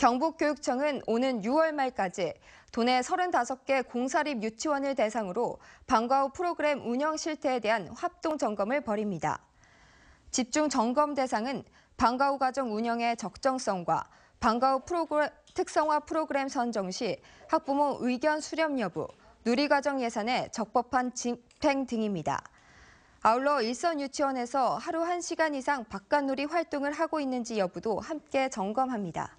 경북교육청은 오는 6월 말까지 도내 35개 공사립 유치원을 대상으로 방과 후 프로그램 운영 실태에 대한 합동 점검을 벌입니다. 집중 점검 대상은 방과 후 과정 운영의 적정성과 방과 후 프로그램, 특성화 프로그램 선정 시 학부모 의견 수렴 여부, 누리과정 예산의 적법한 집행 등입니다. 아울러 일선 유치원에서 하루 1시간 이상 바깥놀이 활동을 하고 있는지 여부도 함께 점검합니다.